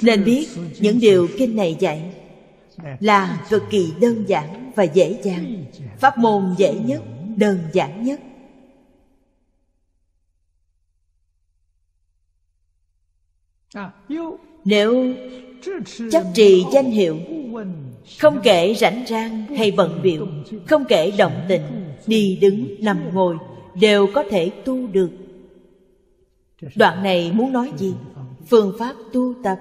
nên biết những điều kinh này dạy là cực kỳ đơn giản và dễ dàng pháp môn dễ nhất đơn giản nhất nếu chấp trì danh hiệu không kể rảnh rang hay bận biểu không kể động tình đi đứng nằm ngồi đều có thể tu được đoạn này muốn nói gì phương pháp tu tập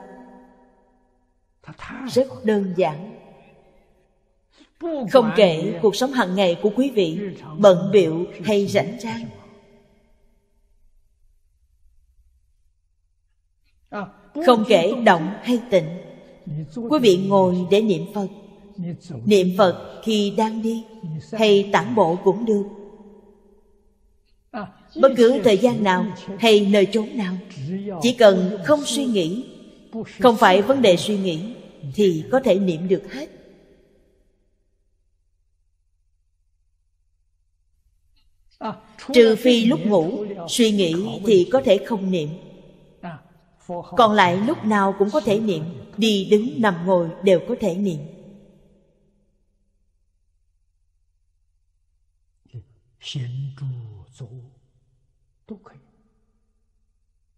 rất đơn giản không kể cuộc sống hàng ngày của quý vị bận biệu hay rảnh rang không kể động hay tịnh quý vị ngồi để niệm phật niệm phật khi đang đi hay tản bộ cũng được bất cứ thời gian nào hay nơi chốn nào chỉ cần không suy nghĩ không phải vấn đề suy nghĩ thì có thể niệm được hết trừ phi lúc ngủ suy nghĩ thì có thể không niệm còn lại lúc nào cũng có thể niệm đi đứng nằm ngồi đều có thể niệm hiền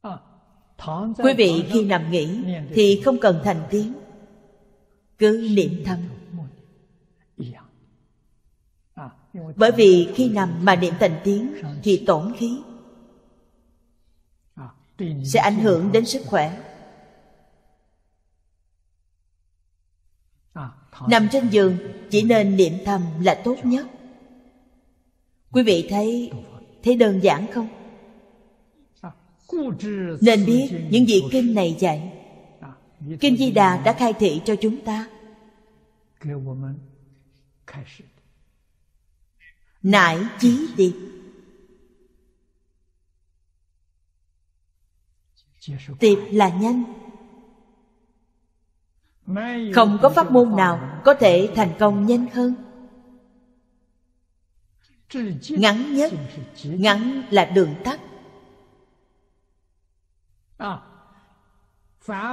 À, Quý vị khi nằm nghỉ thì không cần thành tiếng Cứ niệm thầm à. à, Bởi vì khi nằm mà niệm thành tiếng thì tổn khí Sẽ ảnh hưởng đến sức khỏe Nằm trên giường chỉ nên niệm thầm là tốt nhất Quý vị thấy thế đơn giản không nên biết những gì kinh này dạy kinh di đà đã khai thị cho chúng ta nải chí điệp tiệp là nhanh không có pháp môn nào có thể thành công nhanh hơn ngắn nhất ngắn là đường tắt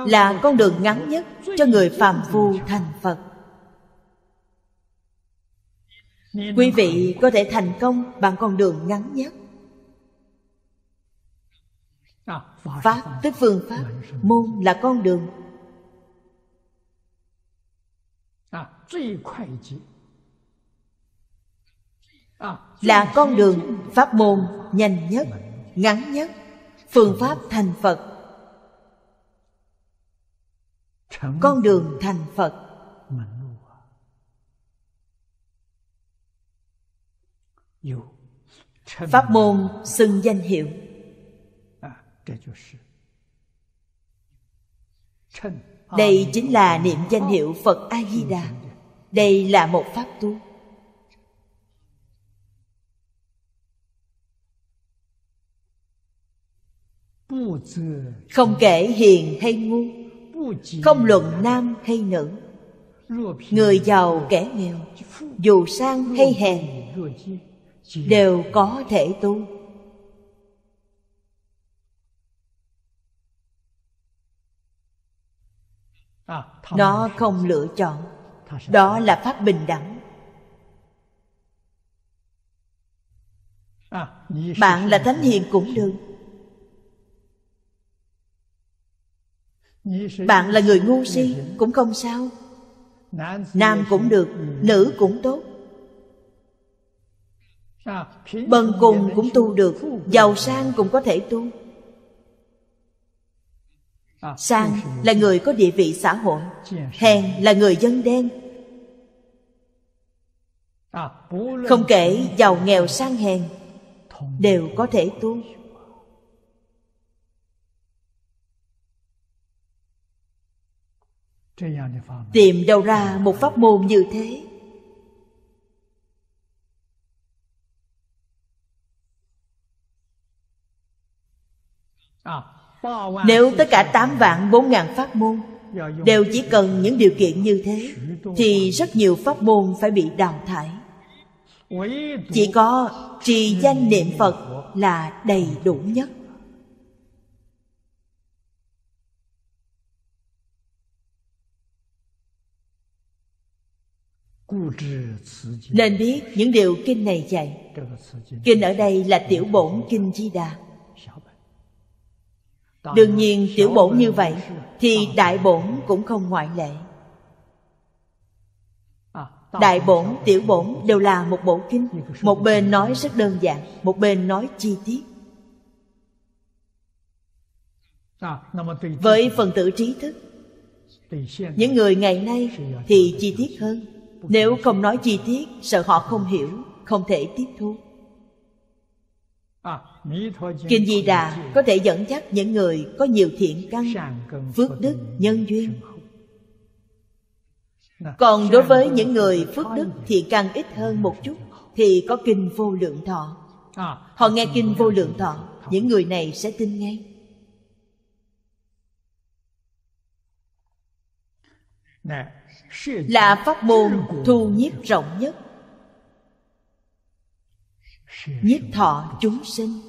là con đường ngắn nhất cho người phàm phu thành phật quý vị có thể thành công bằng con đường ngắn nhất pháp tức phương pháp môn là con đường là con đường pháp môn nhanh nhất ngắn nhất phương pháp thành phật con đường thành phật pháp môn xưng danh hiệu đây chính là niệm danh hiệu phật a di đà đây là một pháp tu Không kể hiền hay ngu Không luận nam hay nữ Người giàu kẻ nghèo Dù sang hay hèn Đều có thể tu à, Nó không lựa chọn Đó là pháp bình đẳng à, Bạn là thánh hiền cũng được Bạn là người ngu si cũng không sao Nam cũng được, nữ cũng tốt Bần cùng cũng tu được Giàu sang cũng có thể tu Sang là người có địa vị xã hội Hèn là người dân đen Không kể giàu nghèo sang hèn Đều có thể tu tìm đâu ra một pháp môn như thế nếu tất cả tám vạn bốn ngàn pháp môn Đều chỉ cần những điều kiện như thế Thì rất nhiều pháp môn phải bị đào thải Chỉ có trì danh niệm Phật là đầy đủ nhất Nên biết những điều kinh này dạy Kinh ở đây là tiểu bổn kinh Di Đà Đương nhiên tiểu bổn như vậy Thì đại bổn cũng không ngoại lệ Đại bổn, tiểu bổn đều là một bộ kinh Một bên nói rất đơn giản Một bên nói chi tiết à, Với phần tử trí thức Những người ngày nay thì chi tiết hơn nếu không nói chi tiết sợ họ không hiểu không thể tiếp thu à, kinh di đà có thể dẫn dắt những người có nhiều thiện căn phước đức nhân duyên còn đối với những người phước đức thiện căn ít hơn một chút thì có kinh vô lượng thọ à, họ nghe kinh vô lượng thọ những người này sẽ tin ngay nè là pháp môn thu nhiếp rộng nhất nhiếp thọ chúng sinh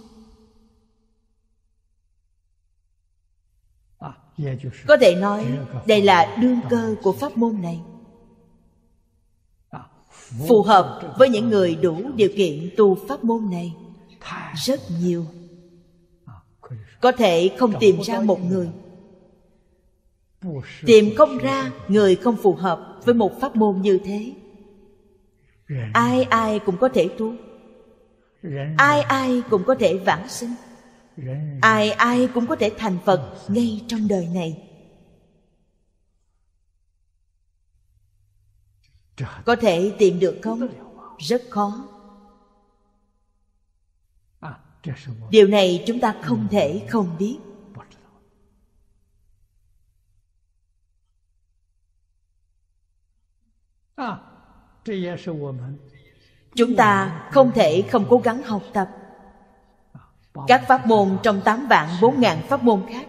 có thể nói đây là đương cơ của pháp môn này phù hợp với những người đủ điều kiện tu pháp môn này rất nhiều có thể không tìm ra một người tìm không ra người không phù hợp với một pháp môn như thế ai ai cũng có thể tu ai ai cũng có thể vãng sinh ai ai cũng có thể thành phật ngay trong đời này có thể tìm được không rất khó điều này chúng ta không thể không biết chúng ta không thể không cố gắng học tập các pháp môn trong tám vạn bốn ngàn pháp môn khác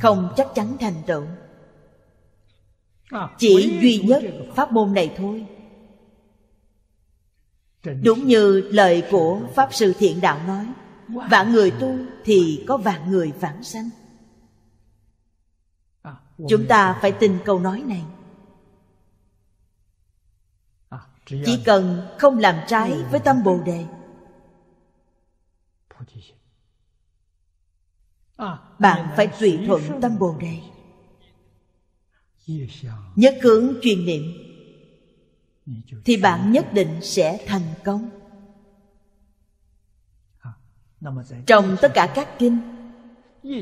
không chắc chắn thành tựu chỉ duy nhất pháp môn này thôi đúng như lời của pháp sư thiện đạo nói vạn người tu thì có vạn người vãng sanh chúng ta phải tin câu nói này chỉ cần không làm trái với tâm bồ đề à, bạn phải tùy thuận tâm bồ đề nhất hướng truyền niệm thì bạn nhất định sẽ thành công à, trong tất cả các kinh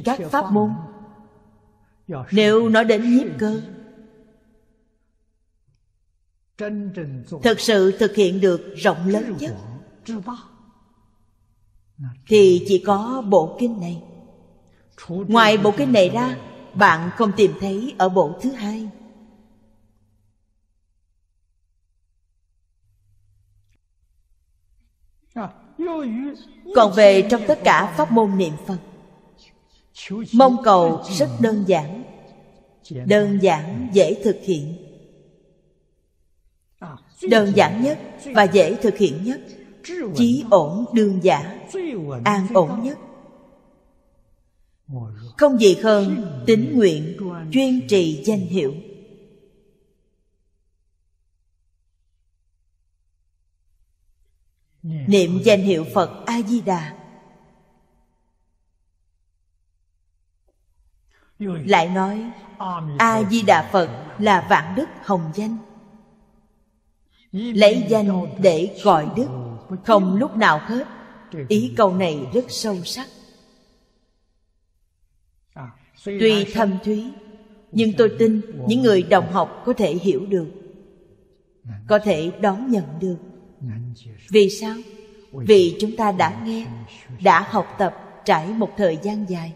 các pháp môn nếu nói đến nhiếp cơ thực sự thực hiện được rộng lớn nhất thì chỉ có bộ kinh này ngoài bộ kinh này ra bạn không tìm thấy ở bộ thứ hai dạ, còn về trong tất cả pháp môn niệm phật mong cầu rất đơn giản đơn giản dễ thực hiện đơn giản nhất và dễ thực hiện nhất chí ổn đương giả an ổn nhất không gì hơn tín nguyện chuyên trì danh hiệu niệm danh hiệu phật a di đà lại nói a di đà phật là vạn đức hồng danh lấy danh để gọi đức không lúc nào hết ý câu này rất sâu sắc tuy thâm thúy nhưng tôi tin những người đồng học có thể hiểu được có thể đón nhận được vì sao vì chúng ta đã nghe đã học tập trải một thời gian dài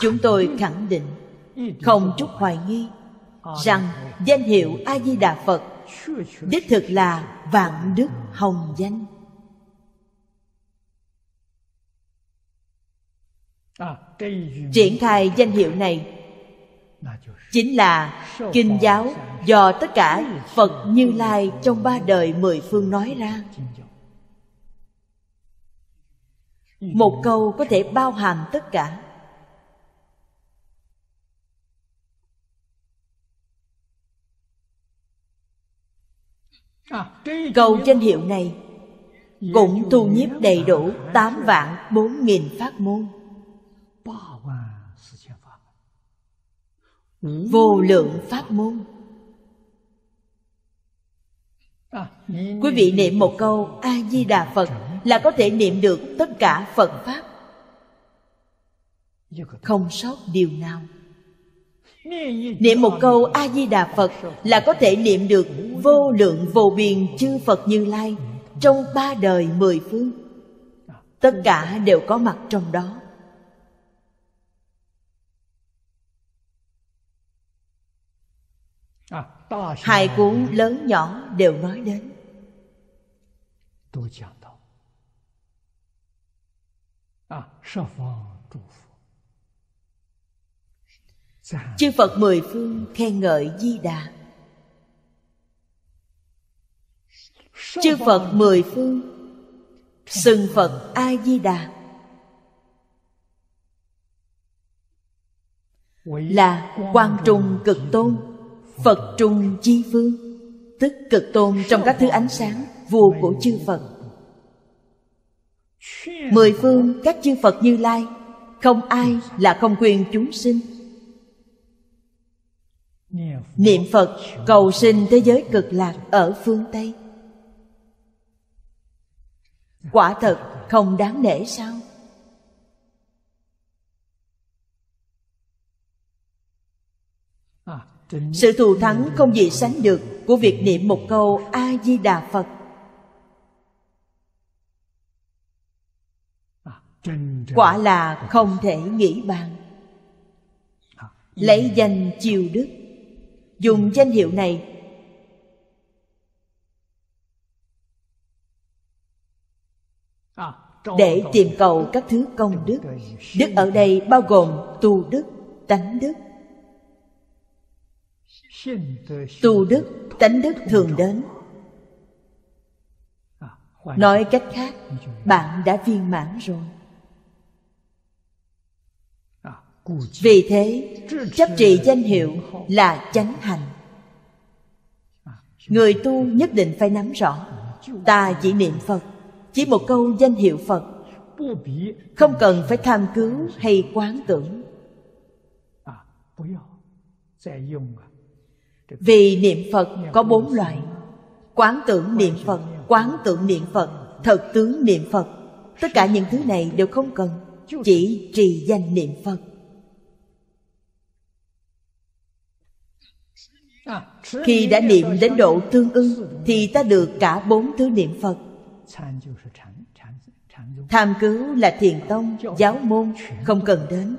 chúng tôi khẳng định không chút hoài nghi rằng danh hiệu a di đà phật đích thực là vạn đức hồng danh triển khai danh hiệu này chính là kinh giáo do tất cả phật như lai trong ba đời mười phương nói ra một câu có thể bao hàm tất cả À, câu danh hiệu này Cũng thu nhiếp đầy đủ 8 vạn 4 nghìn pháp môn ừ. Vô lượng pháp môn à, Quý vị niệm một câu A-di-đà Phật Là có thể niệm được tất cả Phật Pháp Không sót điều nào Niệm một câu A-di-đà Phật là có thể niệm được vô lượng vô biên chư Phật Như Lai trong ba đời mười phương. Tất cả đều có mặt trong đó. Hai cuốn lớn nhỏ đều nói đến. Đều giảng đạo chư phật mười phương khen ngợi di đà chư phật mười phương sừng phật a di đà là quan trung cực tôn phật trung chi phương tức cực tôn trong các thứ ánh sáng vua của chư phật mười phương các chư phật như lai không ai là không quyền chúng sinh niệm phật cầu sinh thế giới cực lạc ở phương tây quả thật không đáng nể sao sự thù thắng không gì sánh được của việc niệm một câu a di đà phật quả là không thể nghĩ bàn lấy danh chiêu đức dùng danh hiệu này để tìm cầu các thứ công đức đức ở đây bao gồm tu đức tánh đức tu đức tánh đức thường đến nói cách khác bạn đã viên mãn rồi vì thế chấp trì danh hiệu là chánh hành người tu nhất định phải nắm rõ ta chỉ niệm phật chỉ một câu danh hiệu phật không cần phải tham cứu hay quán tưởng vì niệm phật có bốn loại quán tưởng niệm phật quán tưởng niệm phật thật tướng niệm phật tất cả những thứ này đều không cần chỉ trì danh niệm phật khi đã niệm đến độ tương ưng thì ta được cả bốn thứ niệm phật tham cứu là thiền tông giáo môn không cần đến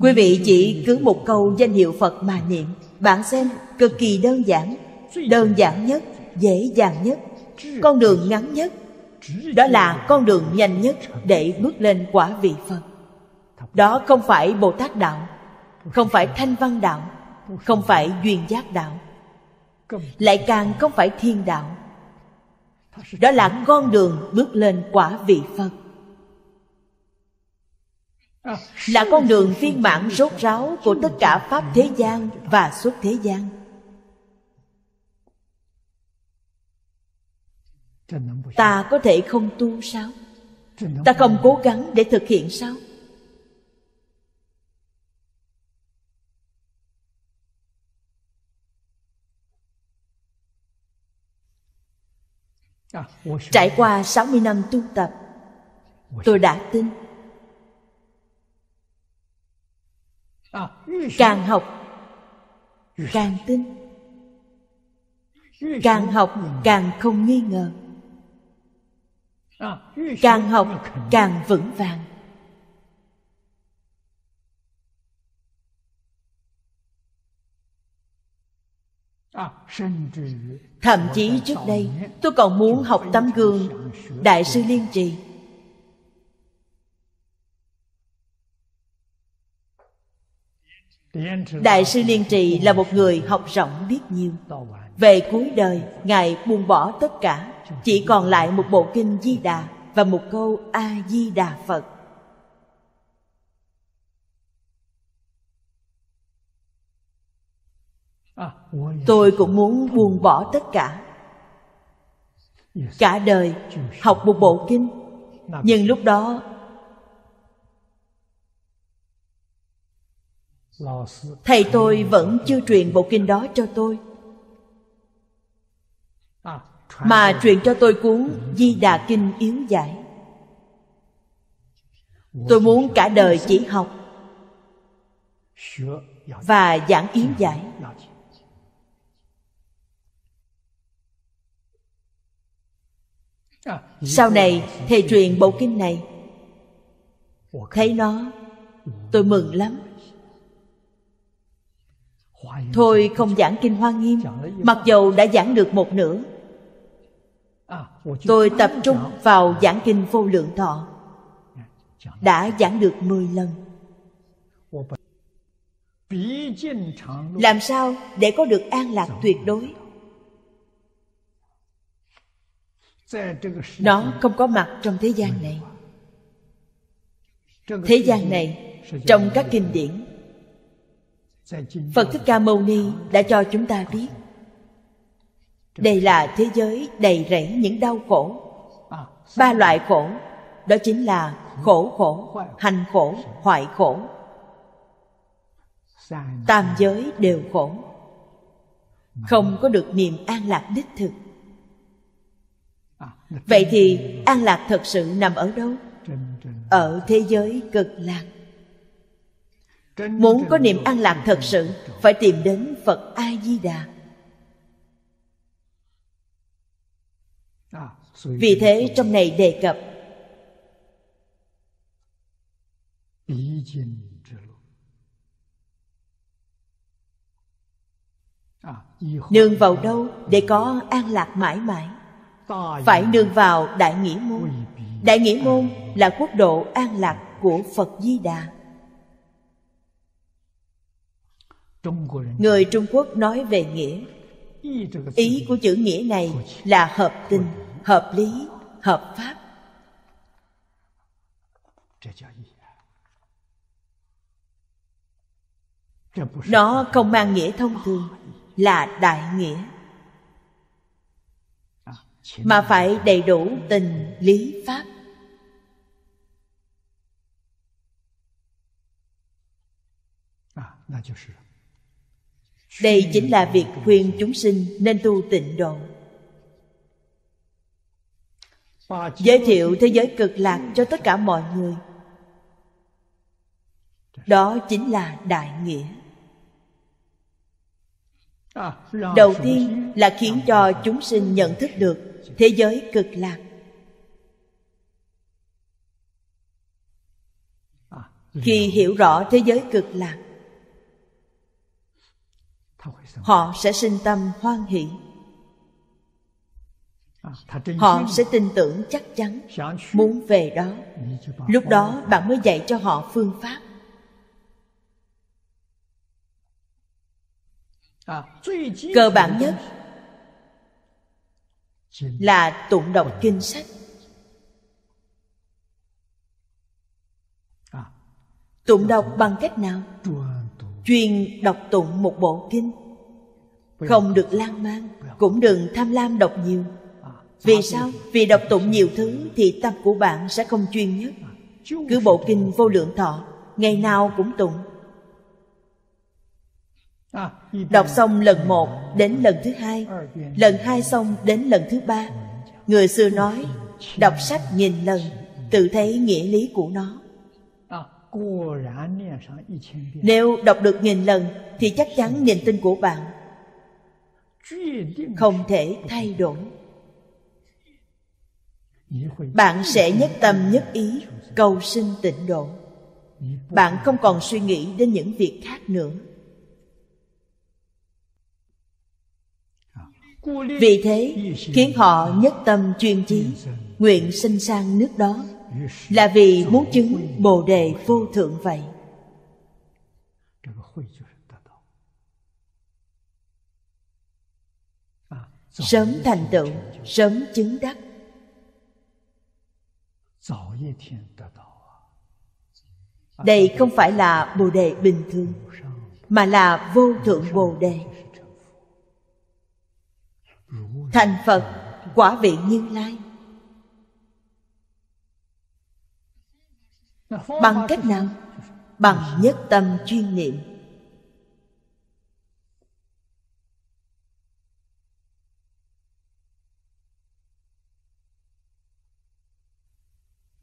quý vị chỉ cứ một câu danh hiệu phật mà niệm bạn xem cực kỳ đơn giản đơn giản nhất dễ dàng nhất con đường ngắn nhất đó là con đường nhanh nhất để bước lên quả vị phật đó không phải bồ tát đạo không phải thanh văn đạo không phải duyên giác đạo lại càng không phải thiên đạo đó là con đường bước lên quả vị phật là con đường viên mãn rốt ráo của tất cả pháp thế gian và suốt thế gian ta có thể không tu sao ta không cố gắng để thực hiện sao Trải qua 60 năm tu tập Tôi đã tin Càng học Càng tin Càng học càng không nghi ngờ Càng học càng vững vàng À, Thậm chí trước đây tôi còn muốn học tấm gương Đại sư Liên Trì Đại sư Liên Trì là một người học rộng biết nhiều Về cuối đời, Ngài buông bỏ tất cả Chỉ còn lại một bộ kinh Di Đà Và một câu A-di-đà Phật À, dạ, tôi dạ. cũng muốn buông bỏ tất cả cả đời học một bộ kinh nhưng lúc đó thầy tôi vẫn chưa truyền bộ kinh đó cho tôi ah, mà truyền cho tôi cuốn ừ. di đà kinh yếu giải tôi muốn cả đời chỉ học và giảng yếu giải sau này thầy truyền bộ kinh này thấy nó tôi mừng lắm thôi không giảng kinh hoa nghiêm mặc dầu đã giảng được một nửa tôi tập trung vào giảng kinh vô lượng thọ đã giảng được 10 lần làm sao để có được an lạc tuyệt đối nó không có mặt trong thế gian này thế gian này trong các kinh điển phật thích ca mâu ni đã cho chúng ta biết đây là thế giới đầy rẫy những đau khổ ba loại khổ đó chính là khổ khổ hành khổ hoại khổ tam giới đều khổ không có được niềm an lạc đích thực vậy thì an lạc thật sự nằm ở đâu ở thế giới cực lạc muốn có niềm an lạc thật sự phải tìm đến phật a di đà vì thế trong này đề cập nương vào đâu để có an lạc mãi mãi phải nương vào đại nghĩa môn đại nghĩa môn là quốc độ an lạc của phật di đà người trung quốc nói về nghĩa ý của chữ nghĩa này là hợp tình hợp lý hợp pháp nó không mang nghĩa thông thường là đại nghĩa mà phải đầy đủ tình lý pháp đây chính là việc khuyên chúng sinh nên tu tịnh độ giới thiệu thế giới cực lạc cho tất cả mọi người đó chính là đại nghĩa à, đầu tiên là khiến cho chúng sinh nhận thức được thế giới cực lạc khi hiểu rõ thế giới cực lạc họ sẽ sinh tâm hoan hỷ họ sẽ tin tưởng chắc chắn muốn về đó lúc đó bạn mới dạy cho họ phương pháp cơ bản nhất là à. tụng đọc kinh sách tụng đọc bằng cách nào chuyên đọc tụng một bộ kinh không được lan man cũng đừng tham lam đọc nhiều à, vì sao vì đọc tụng nhiều thứ thì tâm của bạn sẽ không chuyên nhất à, cứ bộ kinh vô lượng thọ ngày nào cũng tụng Đọc xong lần một đến lần thứ hai Lần hai xong đến lần thứ ba Người xưa nói Đọc sách nghìn lần Tự thấy nghĩa lý của nó Nếu đọc được nghìn lần Thì chắc chắn niềm tin của bạn Không thể thay đổi Bạn sẽ nhất tâm nhất ý Cầu sinh tịnh độ Bạn không còn suy nghĩ đến những việc khác nữa vì thế khiến họ nhất tâm chuyên chí nguyện sinh sang nước đó là vì muốn chứng bồ đề vô thượng vậy sớm thành tựu sớm chứng đắc đây không phải là bồ đề bình thường mà là vô thượng bồ đề thành phật quả vị như lai bằng cách nào bằng nhất tâm chuyên niệm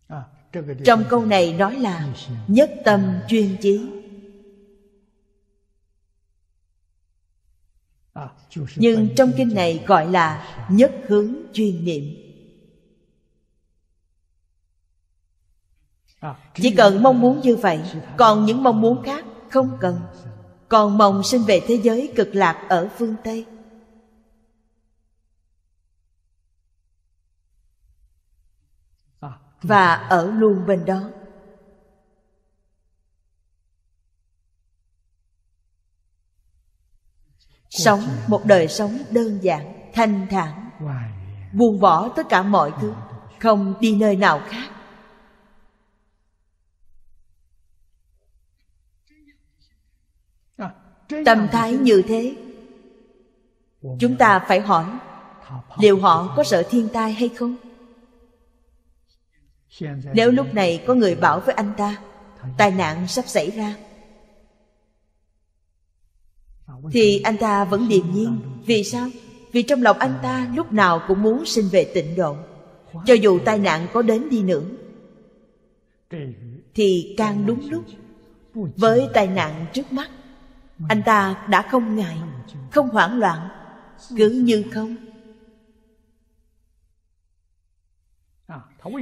à, trong câu này nói là nhất tâm chuyên chí Ờ, nhưng trong kinh này gọi là nhất hướng chuyên niệm ờ, chỉ cần mong muốn như vậy còn những mong muốn khác không cần còn mong sinh về thế giới cực lạc ở phương tây ờ, và ở luôn bên đó sống một đời sống đơn giản thanh thản buông bỏ tất cả mọi thứ không đi nơi nào khác à, tâm thái như thế chúng ta phải hỏi liệu họ có sợ thiên tai hay không nếu lúc này có người bảo với anh ta tai nạn sắp xảy ra thì anh ta vẫn điềm nhiên vì sao vì trong lòng anh ta lúc nào cũng muốn sinh về tịnh độ cho dù tai nạn có đến đi nữa thì càng đúng lúc với tai nạn trước mắt anh ta đã không ngại không hoảng loạn cứ như không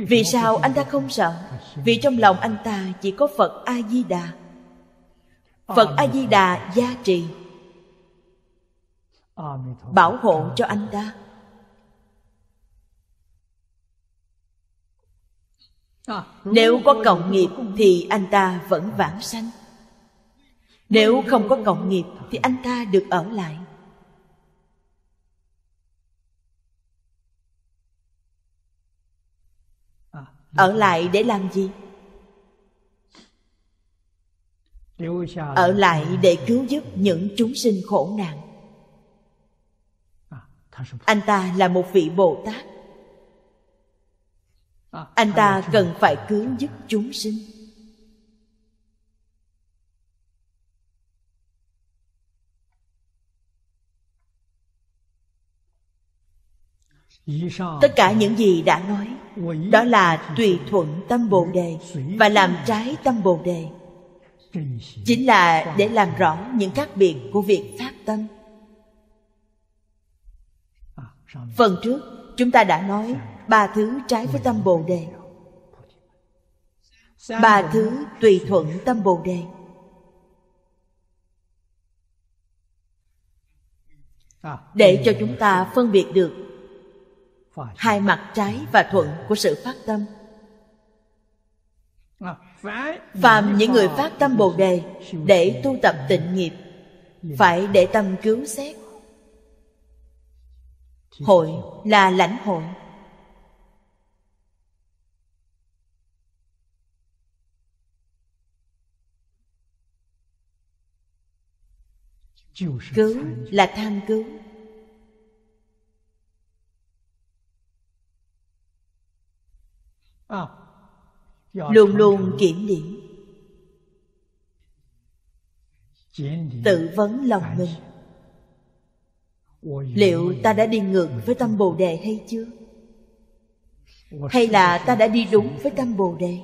vì sao anh ta không sợ vì trong lòng anh ta chỉ có phật a di đà phật a di đà gia trì bảo hộ cho anh ta nếu có cầu nghiệp thì anh ta vẫn vãng sanh nếu không có cộng nghiệp thì anh ta được ở lại à. ở lại để làm gì ở lại để cứu giúp những chúng sinh khổ nạn anh ta là một vị bồ tát anh ta cần phải cứu giúp chúng sinh tất cả những gì đã nói đó là tùy thuận tâm bồ đề và làm trái tâm bồ đề chính là để làm rõ những khác biệt của việc phát tâm phần trước chúng ta đã nói ba thứ trái với tâm bồ đề ba thứ tùy thuận tâm bồ đề để cho chúng ta phân biệt được hai mặt trái và thuận của sự phát tâm phàm những người phát tâm bồ đề để tu tập tịnh nghiệp phải để tâm cứu xét hội là lãnh hội cứu là tham cứu luôn luôn kiểm điểm tự vấn lòng mình liệu ta đã đi ngược với tâm bồ đề hay chưa hay là ta đã đi đúng với tâm bồ đề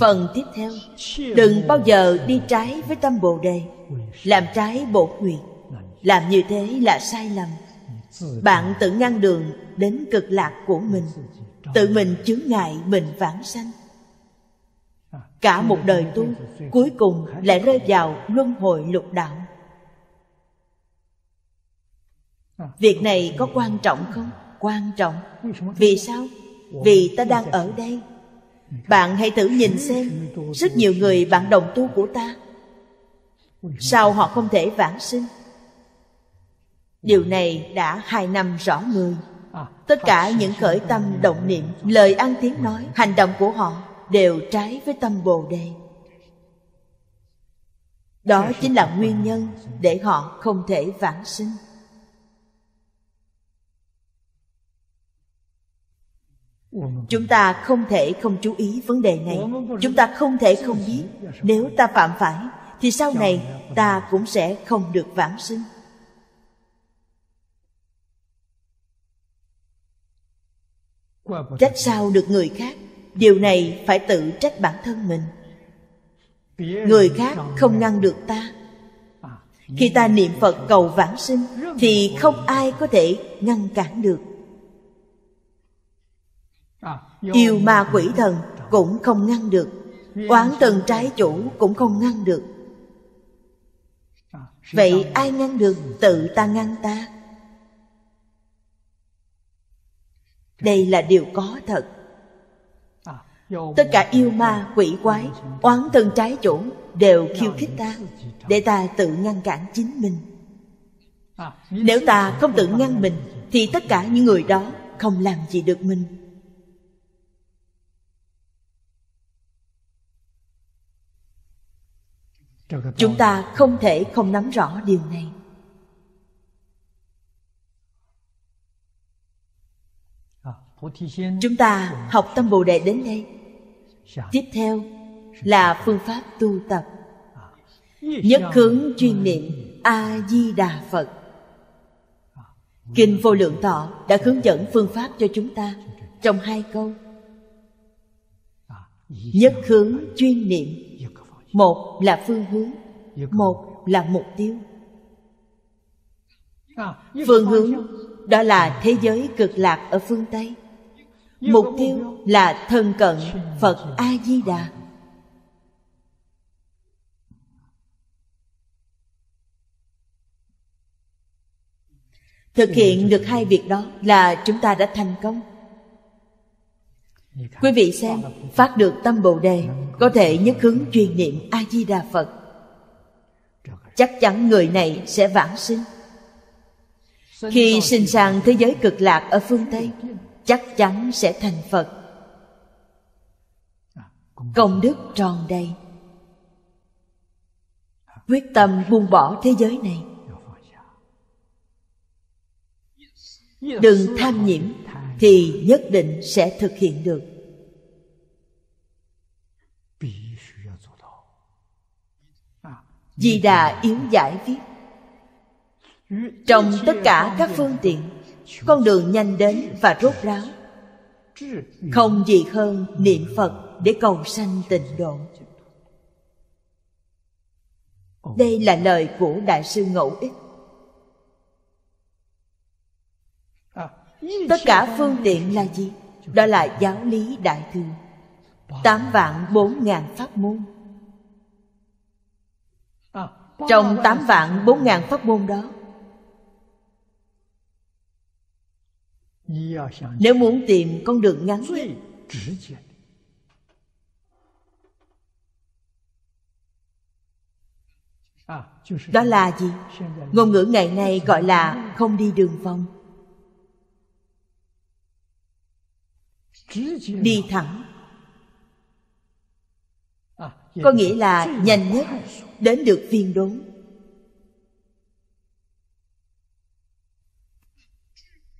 phần tiếp theo đừng bao giờ đi trái với tâm bồ đề làm trái bổ nguyện làm như thế là sai lầm bạn tự ngăn đường đến cực lạc của mình tự mình chướng ngại mình vãng sanh cả một đời tu cuối cùng lại rơi vào luân hồi lục đạo việc này có quan trọng không quan trọng vì sao vì ta đang ở đây bạn hãy thử nhìn xem rất nhiều người bạn đồng tu của ta sao họ không thể vãng sinh điều này đã hai năm rõ người tất cả những khởi tâm động niệm lời ăn tiếng nói hành động của họ đều trái với tâm bồ đề đó chính là nguyên nhân để họ không thể vãng sinh chúng ta không thể không chú ý vấn đề này chúng ta không thể không biết nếu ta phạm phải thì sau này ta cũng sẽ không được vãng sinh trách sao được người khác điều này phải tự trách bản thân mình người khác không ngăn được ta khi ta niệm phật cầu vãng sinh thì không ai có thể ngăn cản được yêu ma quỷ thần cũng không ngăn được oán thần trái chủ cũng không ngăn được vậy ai ngăn được tự ta ngăn ta đây là điều có thật Tất cả yêu ma, quỷ quái, oán thân trái chủ Đều khiêu khích ta Để ta tự ngăn cản chính mình Nếu ta không tự ngăn mình Thì tất cả những người đó không làm gì được mình Chúng ta không thể không nắm rõ điều này Chúng ta học tâm Bồ Đề đến đây Dạ. tiếp theo dạ. là phương pháp tu tập à. nhất khứng chuyên niệm a di đà phật à. kinh vô lượng thọ đã dạ. hướng dẫn phương pháp cho chúng ta trong hai câu à, nhất hướng chuyên niệm một là phương hướng một là mục tiêu phương hướng đó là thế giới cực lạc ở phương tây mục tiêu là thân cận phật a di đà thực hiện được hai việc đó là chúng ta đã thành công quý vị xem phát được tâm bồ đề có thể nhất hướng chuyên niệm a di đà phật chắc chắn người này sẽ vãng sinh khi sinh sang thế giới cực lạc ở phương tây chắc chắn sẽ thành phật à, công đức tròn đầy quyết tâm buông bỏ thế giới này dạ. đừng tham nhiễm thì nhất định sẽ thực hiện được à, di đà yếu giải viết trong tất cả các phương tiện con đường nhanh đến và rốt ráo không gì hơn niệm phật để cầu sanh tịnh độ đây là lời của đại sư ngẫu ích tất cả phương tiện là gì đó là giáo lý đại thừa tám vạn bốn ngàn pháp môn trong tám vạn bốn ngàn pháp môn đó nếu muốn tìm con đường ngắn nhất đó là gì ngôn ngữ ngày nay gọi là không đi đường vòng đi thẳng có nghĩa là nhanh nhất đến được viên đốn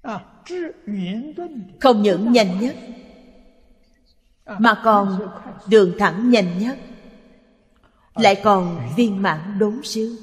À, không những nhanh nhất à, mà còn đường thẳng nhanh nhất à, lại còn viên mãn đốn siêu